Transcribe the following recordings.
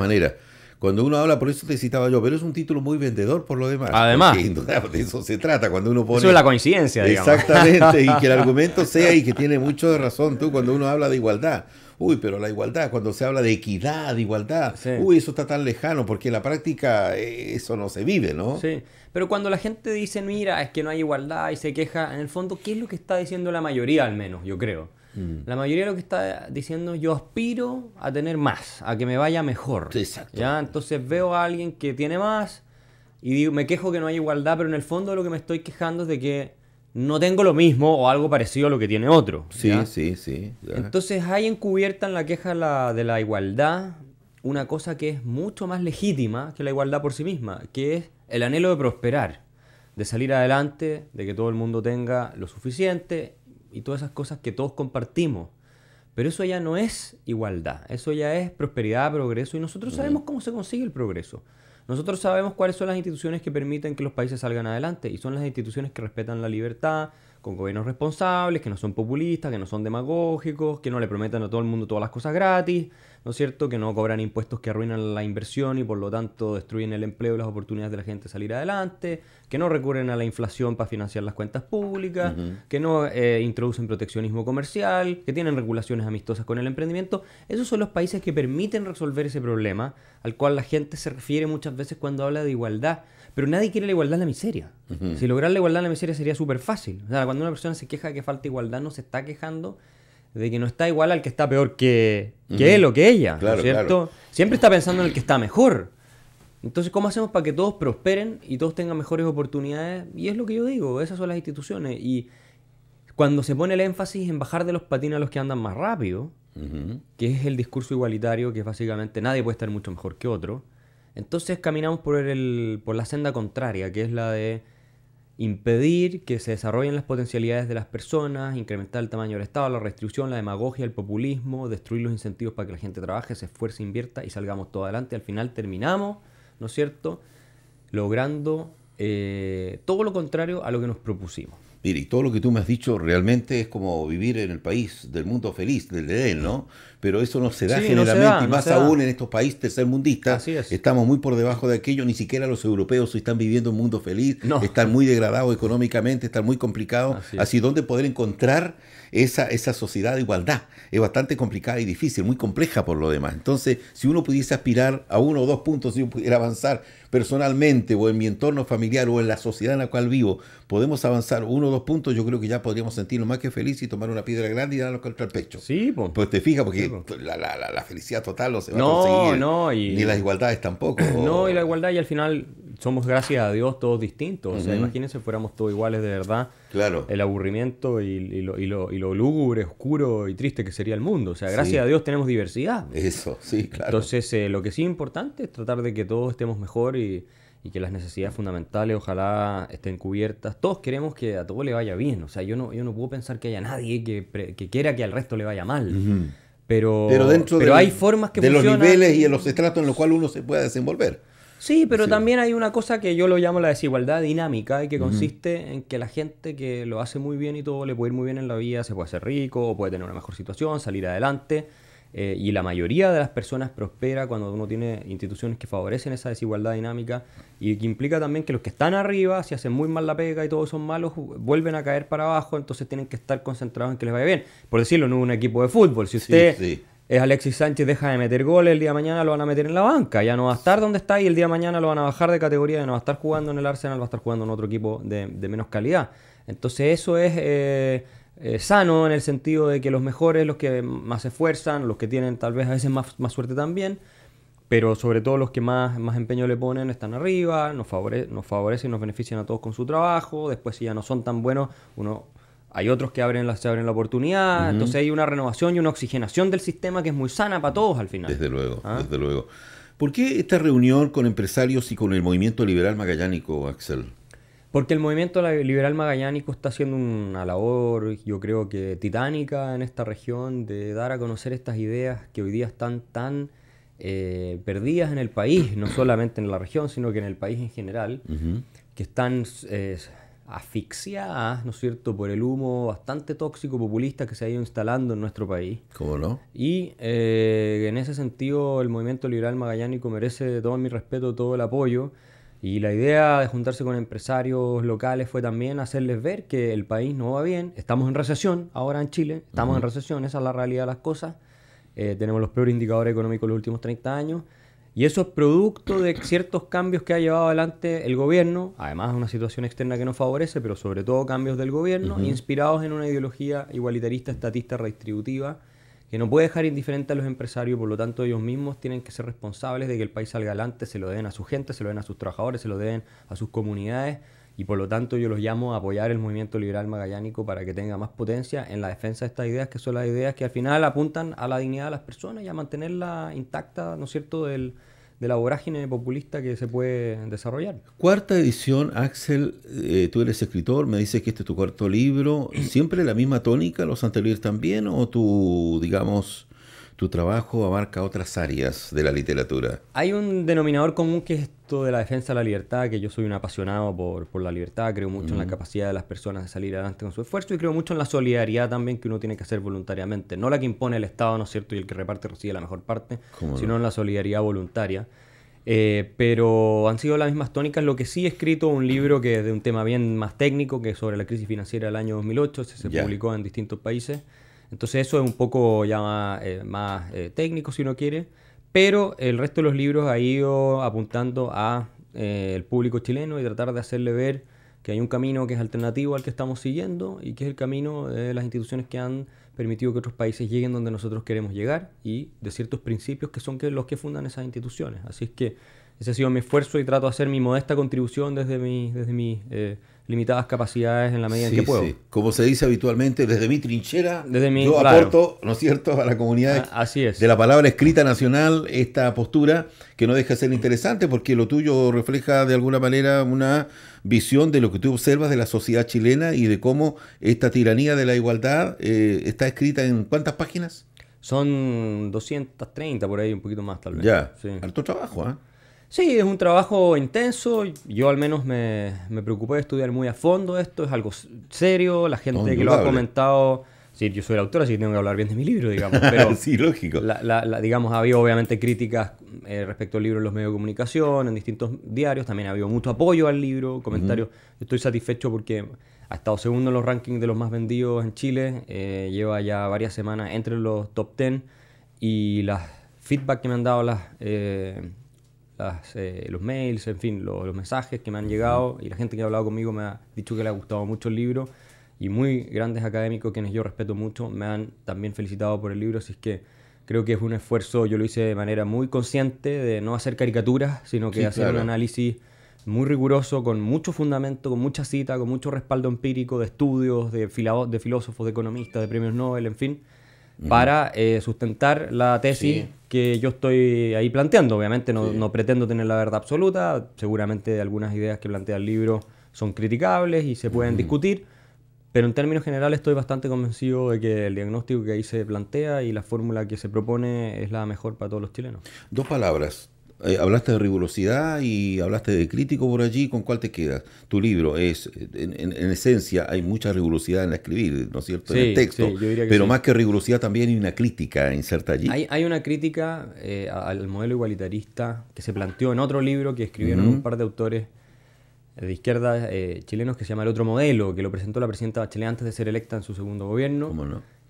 manera. Cuando uno habla, por eso te citaba yo, pero es un título muy vendedor por lo demás. Además. de eso se trata, cuando uno Eso es la coincidencia, digamos. Exactamente, y que el argumento sea y que tiene mucho de razón tú cuando uno habla de igualdad. Uy, pero la igualdad, cuando se habla de equidad, de igualdad, uy, eso está tan lejano, porque en la práctica eh, eso no se vive, ¿no? Sí, pero cuando la gente dice, mira, es que no hay igualdad y se queja, en el fondo, ¿qué es lo que está diciendo la mayoría al menos, yo creo? Mm. La mayoría de lo que está diciendo, yo aspiro a tener más, a que me vaya mejor. Entonces veo a alguien que tiene más y me quejo que no hay igualdad, pero en el fondo lo que me estoy quejando es de que no tengo lo mismo o algo parecido a lo que tiene otro. Sí, sí, sí. Entonces hay encubierta en la queja de la igualdad una cosa que es mucho más legítima que la igualdad por sí misma, que es el anhelo de prosperar, de salir adelante, de que todo el mundo tenga lo suficiente y todas esas cosas que todos compartimos. Pero eso ya no es igualdad, eso ya es prosperidad, progreso, y nosotros sabemos cómo se consigue el progreso. Nosotros sabemos cuáles son las instituciones que permiten que los países salgan adelante, y son las instituciones que respetan la libertad, con gobiernos responsables, que no son populistas, que no son demagógicos, que no le prometan a todo el mundo todas las cosas gratis, ¿no es cierto? Que no cobran impuestos que arruinan la inversión y por lo tanto destruyen el empleo y las oportunidades de la gente salir adelante, que no recurren a la inflación para financiar las cuentas públicas, que no eh, introducen proteccionismo comercial, que tienen regulaciones amistosas con el emprendimiento. Esos son los países que permiten resolver ese problema al cual la gente se refiere muchas veces cuando habla de igualdad. Pero nadie quiere la igualdad en la miseria. Si lograr la igualdad en la miseria sería súper fácil. O sea, cuando una persona se queja de que falta igualdad, no se está quejando de que no está igual al que está peor que, que él o que ella, ¿cierto? Siempre está pensando en el que está mejor. Entonces, ¿cómo hacemos para que todos prosperen y todos tengan mejores oportunidades? Y es lo que yo digo, esas son las instituciones. Y cuando se pone el énfasis en bajar de los patines a los que andan más rápido, que es el discurso igualitario, que básicamente nadie puede estar mucho mejor que otro, entonces caminamos por, el, por la senda contraria, que es la de impedir que se desarrollen las potencialidades de las personas, incrementar el tamaño del Estado, la restricción, la demagogia, el populismo, destruir los incentivos para que la gente trabaje, se esfuerce, invierta y salgamos todo adelante. Al final terminamos, ¿no es cierto?, logrando eh, todo lo contrario a lo que nos propusimos. Mire, y todo lo que tú me has dicho realmente es como vivir en el país del mundo feliz, del de él, ¿no? Pero eso no se da generalmente, y más aún en estos países tercermundistas. Estamos muy por debajo de aquello, ni siquiera los europeos están viviendo un mundo feliz, están muy degradados económicamente, están muy complicados. Así, dónde poder encontrar esa, esa sociedad de igualdad es bastante complicada y difícil, muy compleja por lo demás. Entonces, si uno pudiese aspirar a uno o dos puntos, si yo pudiera avanzar personalmente o en mi entorno familiar o en la sociedad en la cual vivo, podemos avanzar uno dos puntos, yo creo que ya podríamos sentirnos más que felices y tomar una piedra grande y darlo contra el pecho. Sí, pues te fijas, porque pues, la, la, la, felicidad total no se va a conseguir. y... Ni las igualdades tampoco. No, y la igualdad, y al final somos, gracias a Dios, todos distintos. O sea, imagínense fuéramos todos iguales de verdad. Claro. El aburrimiento y, y, lo, y, lo, y lo lúgubre, oscuro y triste que sería el mundo. O sea, gracias a Dios tenemos diversidad. Eso, sí, claro. Entonces, eh, lo que sí es importante es tratar de que todos estemos mejor y y que las necesidades fundamentales ojalá estén cubiertas. Todos queremos que a todo le vaya bien, o sea, yo no, yo no puedo pensar que haya nadie que, que quiera que al resto le vaya mal. Pero, pero, dentro hay formas que de los niveles y en los estratos en los cuales uno se pueda desenvolver. Sí, pero también hay una cosa que yo lo llamo la desigualdad dinámica y que consiste en que la gente que lo hace muy bien y todo le puede ir muy bien en la vida, se puede hacer rico, puede tener una mejor situación, salir adelante. Eh, y la mayoría de las personas prospera cuando uno tiene instituciones que favorecen esa desigualdad dinámica y que implica también que los que están arriba, si hacen muy mal la pega y todos son malos, vuelven a caer para abajo, entonces tienen que estar concentrados en que les vaya bien. Por decirlo, no un equipo de fútbol. Si usted es Alexis Sánchez, deja de meter goles, el día de mañana lo van a meter en la banca, ya no va a estar donde está y el día de mañana lo van a bajar de categoría, ya no va a estar jugando en el Arsenal, va a estar jugando en otro equipo de, menos calidad. Entonces eso es... Eh, eh, sano en el sentido de que los mejores, los que más se esfuerzan, los que tienen tal vez a veces más, más suerte también, pero sobre todo los que más, más empeño le ponen están arriba, nos, favorecen y nos benefician a todos con su trabajo, después si ya no son tan buenos, uno hay otros que abren la, se abren la oportunidad, entonces hay una renovación y una oxigenación del sistema que es muy sana para todos al final. Desde luego, ¿Ah? desde luego. ¿Por qué esta reunión con empresarios y con el movimiento liberal magallánico, Axel? Porque el movimiento liberal magallánico está haciendo una labor, yo creo que titánica en esta región, de dar a conocer estas ideas que hoy día están tan eh, perdidas en el país, no solamente en la región, sino que en el país en general, que están eh, asfixiadas, ¿no es cierto?, por el humo bastante tóxico populista que se ha ido instalando en nuestro país. ¿Cómo no? Y eh, en ese sentido el movimiento liberal magallánico merece todo mi respeto, todo el apoyo y la idea de juntarse con empresarios locales fue también hacerles ver que el país no va bien, estamos en recesión ahora en Chile, estamos en recesión, esa es la realidad de las cosas, eh, tenemos los peores indicadores económicos de los últimos 30 años, y eso es producto de ciertos cambios que ha llevado adelante el gobierno, además de una situación externa que nos favorece, pero sobre todo cambios del gobierno, inspirados en una ideología igualitarista, estatista, redistributiva, que no puede dejar indiferente a los empresarios, por lo tanto ellos mismos tienen que ser responsables de que el país salga adelante, se lo deben a su gente, se lo den a sus trabajadores, se lo deben a sus comunidades y por lo tanto yo los llamo a apoyar el movimiento liberal magallánico para que tenga más potencia en la defensa de estas ideas, que son las ideas que al final apuntan a la dignidad de las personas y a mantenerla intacta, ¿no es cierto?, del, de la vorágine populista que se puede desarrollar. Cuarta edición, Axel, eh, tú eres escritor, me dices que este es tu cuarto libro. ¿Siempre la misma tónica los anteriores también o tú, digamos, tu trabajo abarca otras áreas de la literatura. Hay un denominador común que es esto de la defensa de la libertad, que yo soy un apasionado por, la libertad, creo mucho en la capacidad de las personas de salir adelante con su esfuerzo y creo mucho en la solidaridad también que uno tiene que hacer voluntariamente, no la que impone el Estado, ¿no es cierto? Y el que reparte recibe la mejor parte, sino en la solidaridad voluntaria. Eh, pero han sido las mismas tónicas. Lo que sí he escrito un libro que es de un tema bien más técnico, que es sobre la crisis financiera del año 2008, se, publicó en distintos países. Entonces eso es un poco ya más, eh, eh, técnico si uno quiere, pero el resto de los libros ha ido apuntando a eh, el público chileno y tratar de hacerle ver que hay un camino que es alternativo al que estamos siguiendo y que es el camino de las instituciones que han permitido que otros países lleguen donde nosotros queremos llegar y de ciertos principios que son que los que fundan esas instituciones. Así es que ese ha sido mi esfuerzo y trato de hacer mi modesta contribución desde, mi, desde mis eh, limitadas capacidades en la medida en que puedo. Como se dice habitualmente, desde mi trinchera, desde mi, yo aporto, ¿no es cierto?, a la comunidad ah, así es. de la palabra escrita nacional esta postura que no deja de ser interesante porque lo tuyo refleja de alguna manera una visión de lo que tú observas de la sociedad chilena y de cómo esta tiranía de la igualdad eh, está escrita en cuántas páginas? Son 230 por ahí, un poquito más tal vez. Ya, trabajo, ¿eh? Sí, es un trabajo intenso. Yo al menos me, me preocupé de estudiar muy a fondo esto. Es algo serio. La gente que lo ha comentado Sí, yo soy la autora así que tengo que hablar bien de mi libro, digamos. sí, lógico. La, digamos, había obviamente críticas eh, respecto al libro en los medios de comunicación, en distintos diarios. También ha habido mucho apoyo al libro, comentarios. Estoy satisfecho porque ha estado segundo en los rankings de los más vendidos en Chile. Eh, lleva ya varias semanas entre los top 10 y las feedback que me han dado las, eh, los mails, en fin, los mensajes que me han llegado y la gente que ha hablado conmigo me ha dicho que le ha gustado mucho el libro y muy grandes académicos, quienes yo respeto mucho, me han también felicitado por el libro, así es que creo que es un esfuerzo, yo lo hice de manera muy consciente, de no hacer caricaturas, sino que hacer un análisis muy riguroso, con mucho fundamento, con mucha cita, con mucho respaldo empírico de estudios, de, de filósofos, de economistas, de premios Nobel, en fin, para eh, sustentar la tesis que yo estoy ahí planteando. Obviamente no, no, pretendo tener la verdad absoluta, seguramente algunas ideas que plantea el libro son criticables y se pueden discutir pero en términos generales estoy bastante convencido de que el diagnóstico que ahí se plantea y la fórmula que se propone es la mejor para todos los chilenos. Dos palabras. Eh, hablaste de rigurosidad y hablaste de crítico por allí. ¿Con cuál te quedas? Tu libro es, en, esencia, hay mucha rigurosidad en la escribir, ¿no es cierto? en el texto. pero más que rigurosidad también hay una crítica inserta allí. Hay, hay una crítica eh, al modelo igualitarista que se planteó en otro libro que escribieron un par de autores de izquierda eh, chilenos que se llama El Otro Modelo, que lo presentó la presidenta Bachelet antes de ser electa en su segundo gobierno.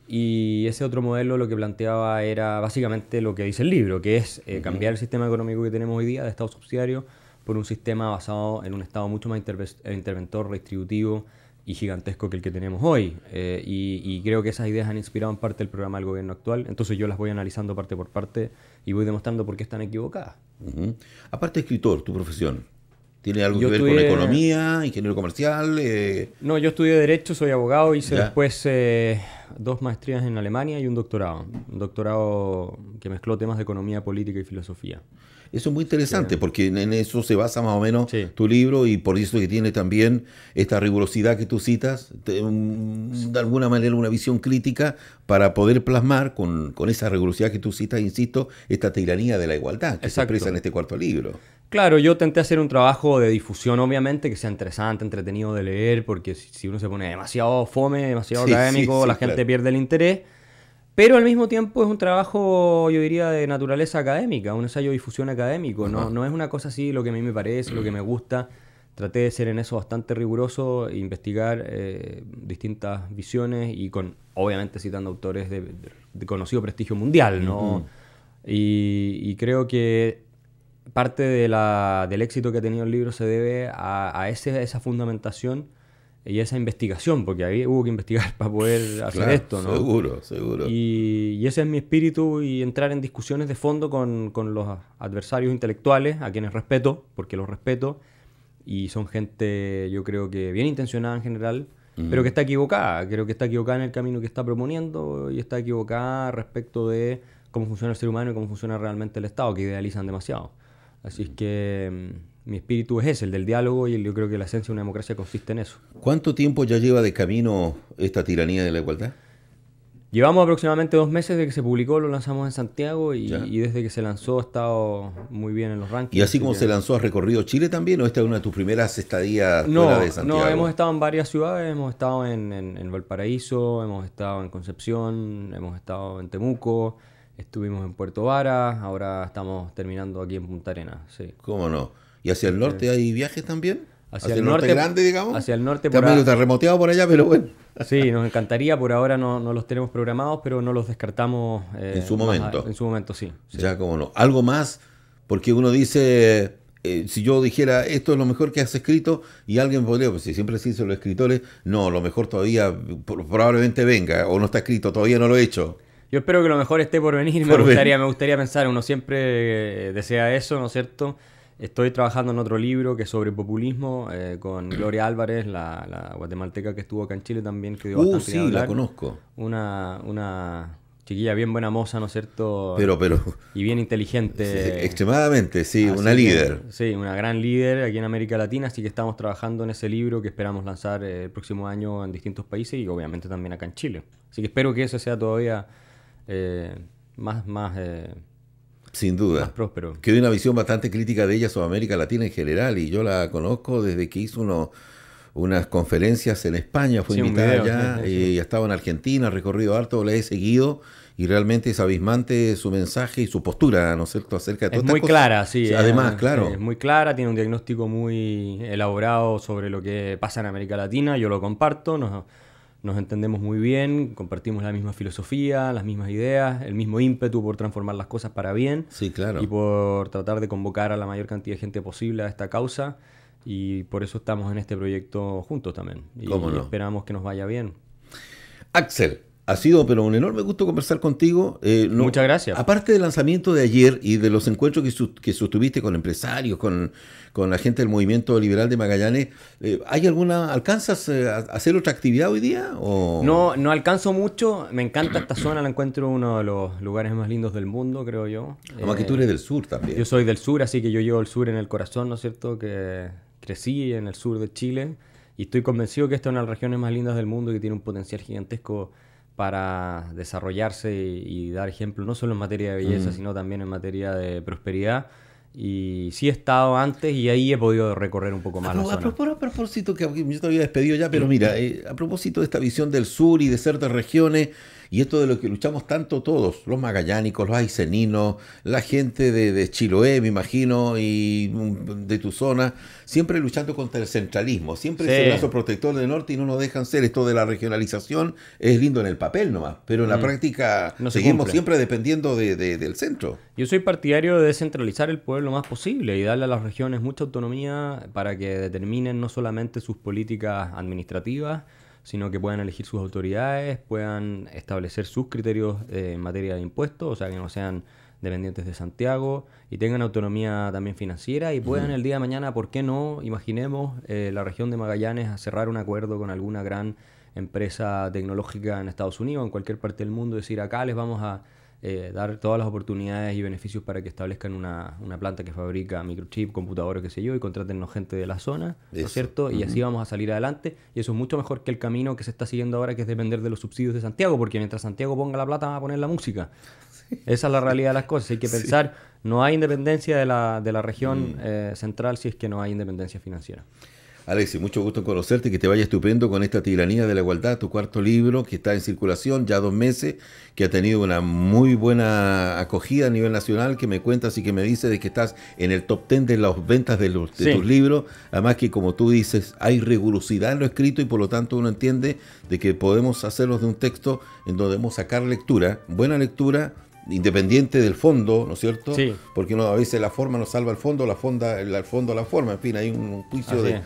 Y ese otro modelo lo que planteaba era básicamente lo que dice el libro, que es eh, cambiar el sistema económico que tenemos hoy día de Estado subsidiario por un sistema basado en un Estado mucho más eh, interventor, redistributivo y gigantesco que el que tenemos hoy. y, creo que esas ideas han inspirado en parte el programa del gobierno actual. Entonces yo las voy analizando parte por parte y voy demostrando por qué están equivocadas. Aparte, escritor, tu profesión. ¿Tiene algo que ver con economía, ingeniero comercial? Eh? No, yo estudié Derecho, soy abogado, hice después eh, dos maestrías en Alemania y un doctorado. Un doctorado que mezcló temas de economía, política y filosofía. Eso es muy interesante porque en eso se basa más o menos tu libro y por eso que tiene también esta rigurosidad que tú citas, de, alguna manera una visión crítica para poder plasmar con, con, esa rigurosidad que tú citas, insisto, esta tiranía de la igualdad que se expresa en este cuarto libro. Claro, yo intenté hacer un trabajo de difusión, obviamente, que sea interesante, entretenido de leer, porque si uno se pone demasiado fome, demasiado académico, la gente pierde el interés. Pero al mismo tiempo es un trabajo, yo diría, de naturaleza académica, un ensayo de difusión académico. no, es una cosa así lo que a mí me parece, lo que me gusta. Traté de ser en eso bastante riguroso, investigar eh, distintas visiones y con, obviamente, citando autores de, conocido prestigio mundial, ¿no? y creo que parte del éxito que ha tenido el libro se debe a, esa fundamentación y esa investigación, porque ahí hubo que investigar para poder hacer esto, ¿no? Seguro, seguro. Y, ese es mi espíritu y entrar en discusiones de fondo con, los adversarios intelectuales, a quienes respeto, porque los respeto, y son gente, yo creo que bien intencionada en general, pero que está equivocada, creo que está equivocada en el camino que está proponiendo y está equivocada respecto de cómo funciona el ser humano y cómo funciona realmente el Estado, que idealizan demasiado. Así es que mm, mi espíritu es ese, el del diálogo, y yo creo que la esencia de una democracia consiste en eso. ¿Cuánto tiempo ya lleva de camino esta tiranía de la igualdad? Llevamos aproximadamente dos meses de que se publicó, lo lanzamos en Santiago y, desde que se lanzó ha estado muy bien en los rankings. ¿Y así como se lanzó, has recorrido Chile también o esta es una de tus primeras estadías fuera de Santiago? No, hemos estado en varias ciudades, hemos estado en Valparaíso, hemos estado en Concepción, hemos estado en Temuco, Estuvimos en Puerto Vara, ahora estamos terminando aquí en Punta Arenas, sí. ¿Cómo no? ¿Y hacia el norte hay viajes también? Hacia, el, norte, grande, digamos. Hacia el norte. Está por por allá, pero bueno. Sí, nos encantaría. Por ahora no, no los tenemos programados, pero no los descartamos. Eh, en su momento. en su momento, sí, Ya, cómo no. Algo más, porque uno dice, eh, si yo dijera, esto es lo mejor que has escrito, y alguien podría, pues si siempre se los escritores, no, lo mejor todavía probablemente venga, o no está escrito, todavía no lo he hecho. Yo espero que lo mejor esté por venir. me, gustaría, me gustaría pensar, uno siempre eh, desea eso, ¿no es cierto? Estoy trabajando en otro libro que es sobre populismo eh, con Gloria Álvarez, la, guatemalteca que estuvo acá en Chile también, que dio uh, bastante la conozco. Una, una chiquilla bien buena moza, ¿no es cierto? Pero, pero. Y bien inteligente. extremadamente, sí, una líder. Sí, una gran líder aquí en América Latina, así que estamos trabajando en ese libro que esperamos lanzar eh, el próximo año en distintos países y obviamente también acá en Chile. Así que espero que eso sea todavía eh, más, más, eh, Sin duda. que próspero. Que una visión bastante crítica de ella sobre América Latina en general y yo la conozco desde que hizo unas conferencias en España, fue invitada ya, sí, en Argentina, recorrido harto, la he seguido y realmente es abismante su mensaje y su postura, ¿no cierto?, acerca de todo Es muy clara, sí. Además, eh, claro. Es muy clara, tiene un diagnóstico muy elaborado sobre lo que pasa en América Latina, yo lo comparto, nos, nos entendemos muy bien, compartimos la misma filosofía, las mismas ideas, el mismo ímpetu por transformar las cosas para bien. Sí, claro. Y por tratar de convocar a la mayor cantidad de gente posible a esta causa. Y por eso estamos en este proyecto juntos también. Y, esperamos que nos vaya bien. Axel, ha sido, pero un enorme gusto conversar contigo. Eh, Muchas gracias. Aparte del lanzamiento de ayer y de los encuentros que, sostuviste con empresarios, con, la gente del movimiento liberal de Magallanes, eh, ¿hay alguna, alcanzas eh, a hacer otra actividad hoy día? No, no alcanzo mucho. Me encanta esta zona, la encuentro uno de los lugares más lindos del mundo, creo yo. más que tú eres del sur también. Yo soy del sur, así que yo llevo el sur en el corazón, ¿no es cierto? Que crecí en el sur de Chile y estoy convencido que esta es una de las regiones más lindas del mundo y que tiene un potencial gigantesco para desarrollarse y, dar ejemplo, no solo en materia de belleza, mm. sino también en materia de prosperidad. Y sí he estado antes y ahí he podido recorrer un poco más a, la a, zona. a propósito, que yo te había despedido ya, pero mira, eh, a propósito de esta visión del sur y de ciertas regiones, y esto de lo que luchamos tanto todos, los magallánicos, los aiceninos, la gente de, Chiloé, me imagino, y mm, de tu zona, siempre luchando contra el centralismo, siempre es el brazo protector del norte y no nos dejan ser. Esto de la regionalización es lindo en el papel nomás, pero en la mm. práctica seguimos siempre dependiendo del centro. Yo soy partidario de descentralizar el pueblo lo más posible y darle a las regiones mucha autonomía para que determinen no solamente sus políticas administrativas, sino que puedan elegir sus autoridades, puedan establecer sus criterios eh, en materia de impuestos, o sea, que no sean dependientes de Santiago y tengan autonomía también financiera y puedan el día de mañana, ¿por qué no? Imaginemos eh, la región de Magallanes a cerrar un acuerdo con alguna gran empresa tecnológica en Estados Unidos, o en cualquier parte del mundo, decir acá les vamos a eh, dar todas las oportunidades y beneficios para que establezcan una, planta que fabrica microchip, computadores, qué sé yo, y contraten gente de la zona, ¿no es cierto? Y así vamos a salir adelante. Y eso es mucho mejor que el camino que se está siguiendo ahora, que es depender de los subsidios de Santiago, porque mientras Santiago ponga la plata, va a poner la música. Esa es la realidad de las cosas. Hay que pensar, no hay independencia de la, región mm. eh, central si es que no hay independencia financiera. Alexis, mucho gusto conocerte que te vaya estupendo con esta tiranía de la igualdad, tu cuarto libro que está en circulación ya dos meses, que ha tenido una muy buena acogida a nivel nacional, que me cuentas y que me dices de que estás en el top ten de las ventas de, tus libros. Además que como tú dices, hay rigurosidad en lo escrito y por lo tanto uno entiende de que podemos hacerlos de un texto en donde debemos sacar lectura, buena lectura, independiente del fondo, ¿no es cierto? Porque no, a veces la forma nos salva al fondo, la, fonda, el, fondo la forma, en fin, hay un, juicio de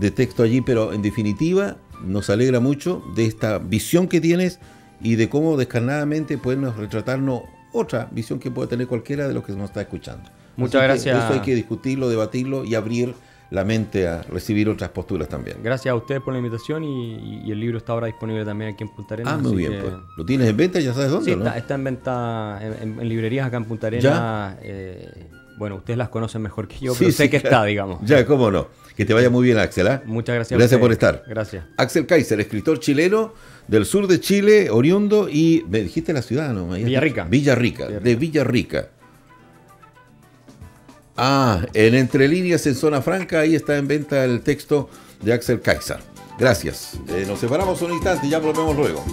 de texto allí, pero en definitiva nos alegra mucho de esta visión que tienes y de cómo descarnadamente puedes retratarnos otra visión que pueda tener cualquiera de los que nos está escuchando. Muchas gracias. Eso hay que discutirlo, debatirlo y abrir la mente a recibir otras posturas también. Gracias a ustedes por la invitación y, el libro está ahora disponible también aquí en Punta Arenas. Ah, muy bien. Pues. ¿Lo tienes en venta? ¿Ya sabes dónde? Sí, está, en venta en, librerías acá en Punta eh, bueno, ustedes las conocen mejor que yo, sí, pero sé que está, digamos. Ya, cómo no. Que te vaya muy bien, Axel. ¿ah? Muchas gracias. Gracias por estar. Gracias. Axel Kaiser, escritor chileno del sur de Chile, oriundo y me dijiste la ciudad, ¿no? Villarrica. Villarrica, de Villarrica. Ah, en Entre Líneas, en Zona Franca, ahí está en venta el texto de Axel Kaiser. Gracias. Eh, nos separamos un instante y ya volvemos luego.